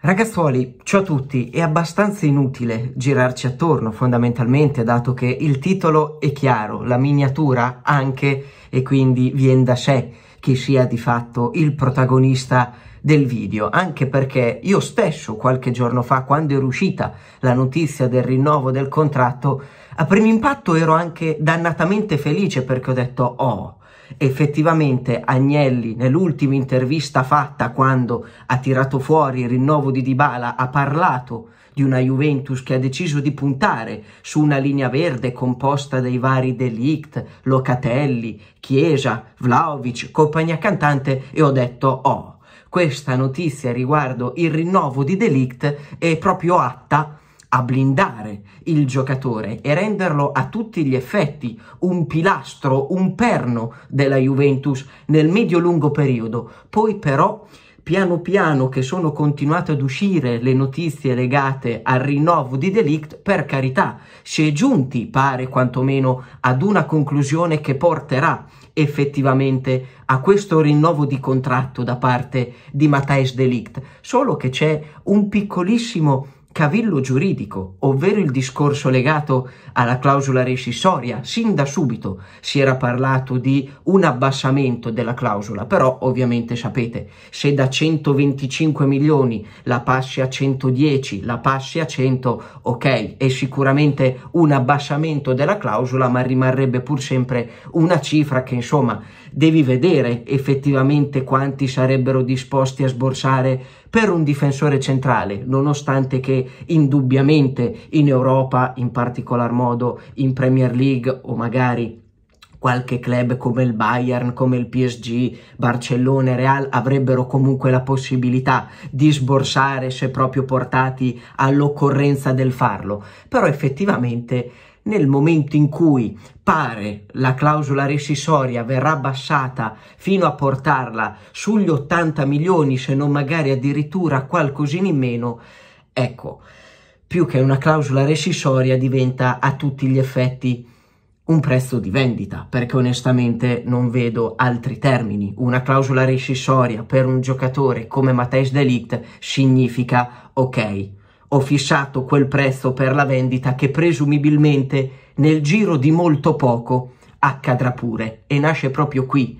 Ragazzuoli, ciao a tutti, è abbastanza inutile girarci attorno fondamentalmente dato che il titolo è chiaro, la miniatura anche e quindi vien da sé che sia di fatto il protagonista del video, anche perché io stesso qualche giorno fa quando era uscita la notizia del rinnovo del contratto, a primo impatto ero anche dannatamente felice perché ho detto oh, effettivamente Agnelli nell'ultima intervista fatta quando ha tirato fuori il rinnovo di Dybala ha parlato di una Juventus che ha deciso di puntare su una linea verde composta dai vari Delict, Locatelli, Chiesa, Vlaovic, compagnia cantante e ho detto oh, questa notizia riguardo il rinnovo di Delict è proprio atta a blindare il giocatore e renderlo a tutti gli effetti un pilastro, un perno della Juventus nel medio-lungo periodo. Poi però piano piano che sono continuate ad uscire le notizie legate al rinnovo di Delict, per carità, si è giunti, pare quantomeno, ad una conclusione che porterà effettivamente a questo rinnovo di contratto da parte di Matthijs Delict, solo che c'è un piccolissimo cavillo giuridico, ovvero il discorso legato alla clausola rescissoria. Sin da subito si era parlato di un abbassamento della clausola, però ovviamente sapete, se da 125 milioni la passi a 110, la passi a 100, ok, è sicuramente un abbassamento della clausola, ma rimarrebbe pur sempre una cifra che insomma devi vedere effettivamente quanti sarebbero disposti a sborsare per un difensore centrale, nonostante che indubbiamente in Europa, in particolar modo in Premier League o magari qualche club come il Bayern, come il PSG, Barcellona e Real avrebbero comunque la possibilità di sborsare se proprio portati all'occorrenza del farlo, però effettivamente nel momento in cui pare la clausola rescissoria verrà abbassata fino a portarla sugli 80 milioni, se non magari addirittura qualcosina in meno, ecco, più che una clausola rescissoria diventa a tutti gli effetti un prezzo di vendita, perché onestamente non vedo altri termini. Una clausola rescissoria per un giocatore come Matthijs Delict significa ok, ho fissato quel prezzo per la vendita che presumibilmente nel giro di molto poco accadrà pure. E nasce proprio qui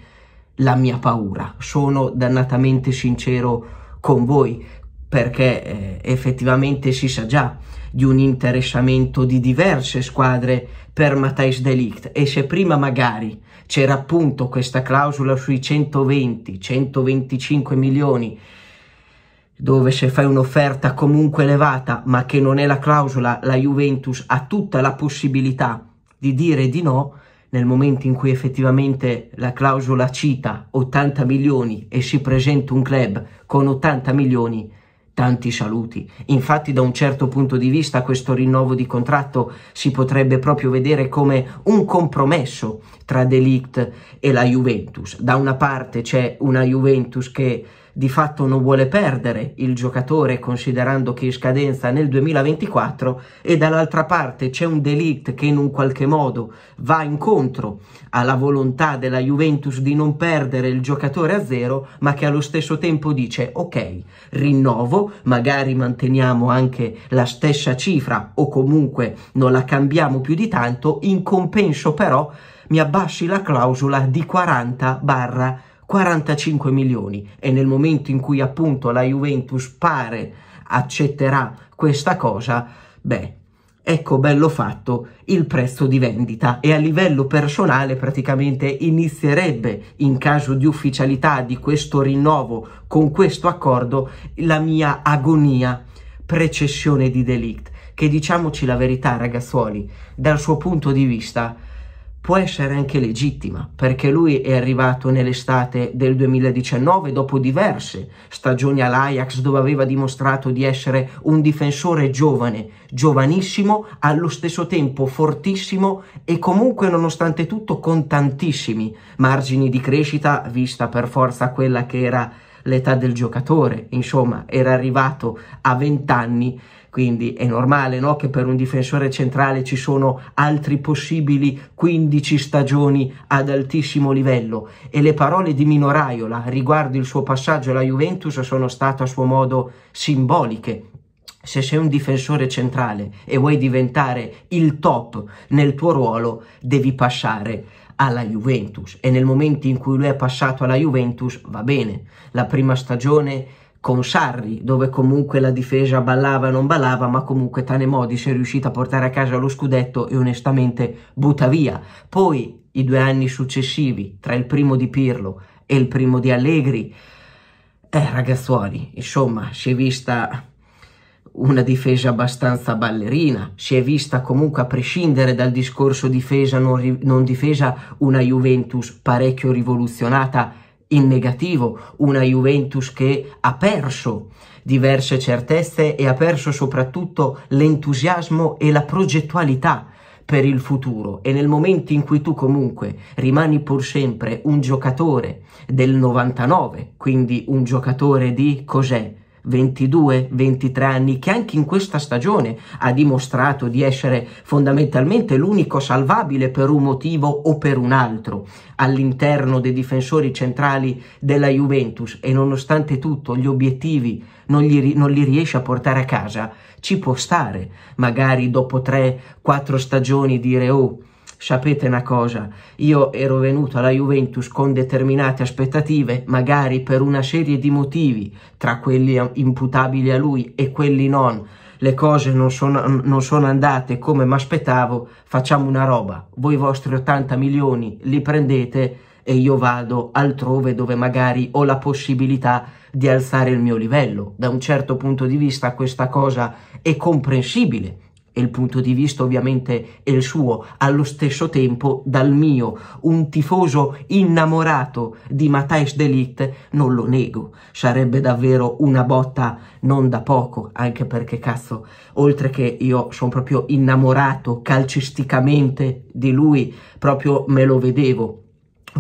la mia paura. Sono dannatamente sincero con voi perché eh, effettivamente si sa già di un interessamento di diverse squadre per Matthijs Delict e se prima magari c'era appunto questa clausola sui 120, 125 milioni dove se fai un'offerta comunque elevata ma che non è la clausola, la Juventus ha tutta la possibilità di dire di no nel momento in cui effettivamente la clausola cita 80 milioni e si presenta un club con 80 milioni, tanti saluti. Infatti da un certo punto di vista questo rinnovo di contratto si potrebbe proprio vedere come un compromesso tra Delict e la Juventus. Da una parte c'è una Juventus che di fatto non vuole perdere il giocatore considerando che è in scadenza nel 2024 e dall'altra parte c'è un Delict che in un qualche modo va incontro alla volontà della Juventus di non perdere il giocatore a zero ma che allo stesso tempo dice ok rinnovo magari manteniamo anche la stessa cifra o comunque non la cambiamo più di tanto in compenso però mi abbassi la clausola di 40 barra 45 milioni e nel momento in cui appunto la Juventus pare accetterà questa cosa, beh, ecco bello fatto il prezzo di vendita e a livello personale praticamente inizierebbe in caso di ufficialità di questo rinnovo con questo accordo la mia agonia precessione di delict che diciamoci la verità ragazzuoli dal suo punto di vista può essere anche legittima, perché lui è arrivato nell'estate del 2019 dopo diverse stagioni all'Ajax dove aveva dimostrato di essere un difensore giovane, giovanissimo, allo stesso tempo fortissimo e comunque nonostante tutto con tantissimi margini di crescita, vista per forza quella che era l'età del giocatore, insomma era arrivato a 20 anni quindi è normale no, che per un difensore centrale ci sono altri possibili 15 stagioni ad altissimo livello e le parole di Minoraiola riguardo il suo passaggio alla Juventus sono state a suo modo simboliche se sei un difensore centrale e vuoi diventare il top nel tuo ruolo, devi passare alla Juventus. E nel momento in cui lui è passato alla Juventus, va bene. La prima stagione con Sarri, dove comunque la difesa ballava e non ballava, ma comunque Tanemodi si è riuscita a portare a casa lo scudetto e onestamente butta via. Poi i due anni successivi, tra il primo di Pirlo e il primo di Allegri, eh ragazzuoli, insomma, si è vista una difesa abbastanza ballerina, si è vista comunque a prescindere dal discorso difesa non, non difesa una Juventus parecchio rivoluzionata in negativo, una Juventus che ha perso diverse certezze e ha perso soprattutto l'entusiasmo e la progettualità per il futuro e nel momento in cui tu comunque rimani pur sempre un giocatore del 99, quindi un giocatore di cos'è? 22, 23 anni, che anche in questa stagione ha dimostrato di essere fondamentalmente l'unico salvabile per un motivo o per un altro all'interno dei difensori centrali della Juventus e nonostante tutto gli obiettivi non, gli, non li riesce a portare a casa, ci può stare magari dopo 3-4 stagioni dire oh Sapete una cosa, io ero venuto alla Juventus con determinate aspettative, magari per una serie di motivi, tra quelli imputabili a lui e quelli non. Le cose non sono, non sono andate come mi aspettavo, facciamo una roba, voi i vostri 80 milioni li prendete e io vado altrove dove magari ho la possibilità di alzare il mio livello. Da un certo punto di vista questa cosa è comprensibile e il punto di vista ovviamente è il suo, allo stesso tempo dal mio, un tifoso innamorato di Matthijs Delict, non lo nego, sarebbe davvero una botta non da poco, anche perché cazzo, oltre che io sono proprio innamorato calcisticamente di lui, proprio me lo vedevo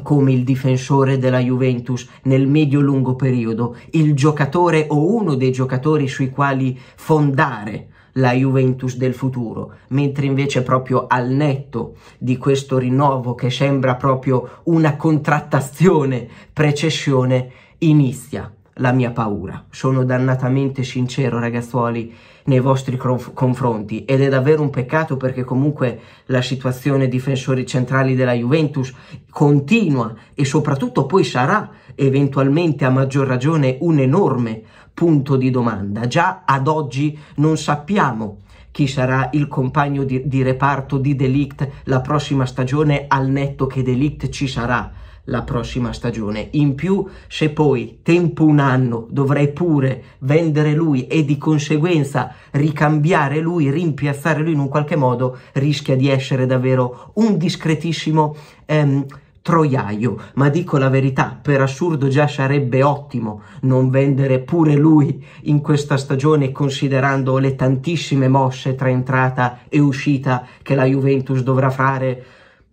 come il difensore della Juventus nel medio-lungo periodo, il giocatore o uno dei giocatori sui quali fondare la Juventus del futuro, mentre invece proprio al netto di questo rinnovo che sembra proprio una contrattazione, precessione, inizia la mia paura. Sono dannatamente sincero, ragazzuoli, nei vostri confronti ed è davvero un peccato perché comunque la situazione difensori centrali della Juventus continua e soprattutto poi sarà eventualmente a maggior ragione un enorme Punto di domanda. Già ad oggi non sappiamo chi sarà il compagno di, di reparto di Delict la prossima stagione al netto che Delict ci sarà la prossima stagione. In più, se poi tempo un anno dovrei pure vendere lui e di conseguenza ricambiare lui, rimpiazzare lui in un qualche modo, rischia di essere davvero un discretissimo ehm, troiaio, ma dico la verità, per assurdo già sarebbe ottimo non vendere pure lui in questa stagione considerando le tantissime mosse tra entrata e uscita che la Juventus dovrà fare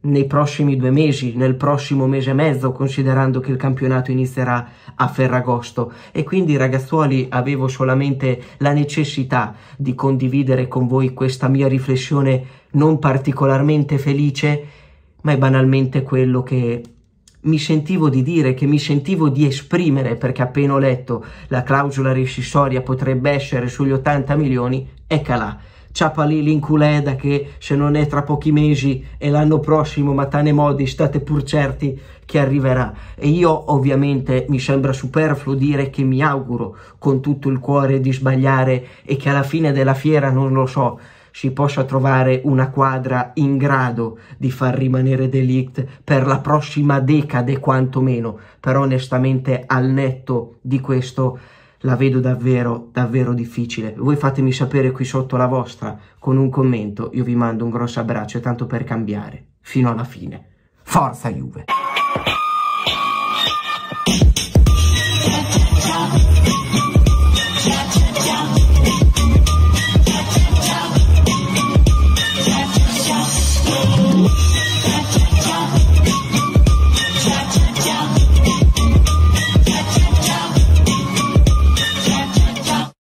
nei prossimi due mesi, nel prossimo mese e mezzo, considerando che il campionato inizierà a Ferragosto. E quindi, ragazzuoli, avevo solamente la necessità di condividere con voi questa mia riflessione non particolarmente felice ma è banalmente quello che mi sentivo di dire, che mi sentivo di esprimere, perché appena ho letto la clausola rescissoria potrebbe essere sugli 80 milioni, eccola. Ciapa lì l'inculeda che se non è tra pochi mesi e l'anno prossimo, ma tane modi, state pur certi che arriverà. E io ovviamente mi sembra superfluo dire che mi auguro con tutto il cuore di sbagliare e che alla fine della fiera, non lo so, si possa trovare una quadra in grado di far rimanere Delict per la prossima decade quantomeno, però onestamente al netto di questo la vedo davvero davvero difficile. Voi fatemi sapere qui sotto la vostra con un commento, io vi mando un grosso abbraccio e tanto per cambiare, fino alla fine. Forza Juve!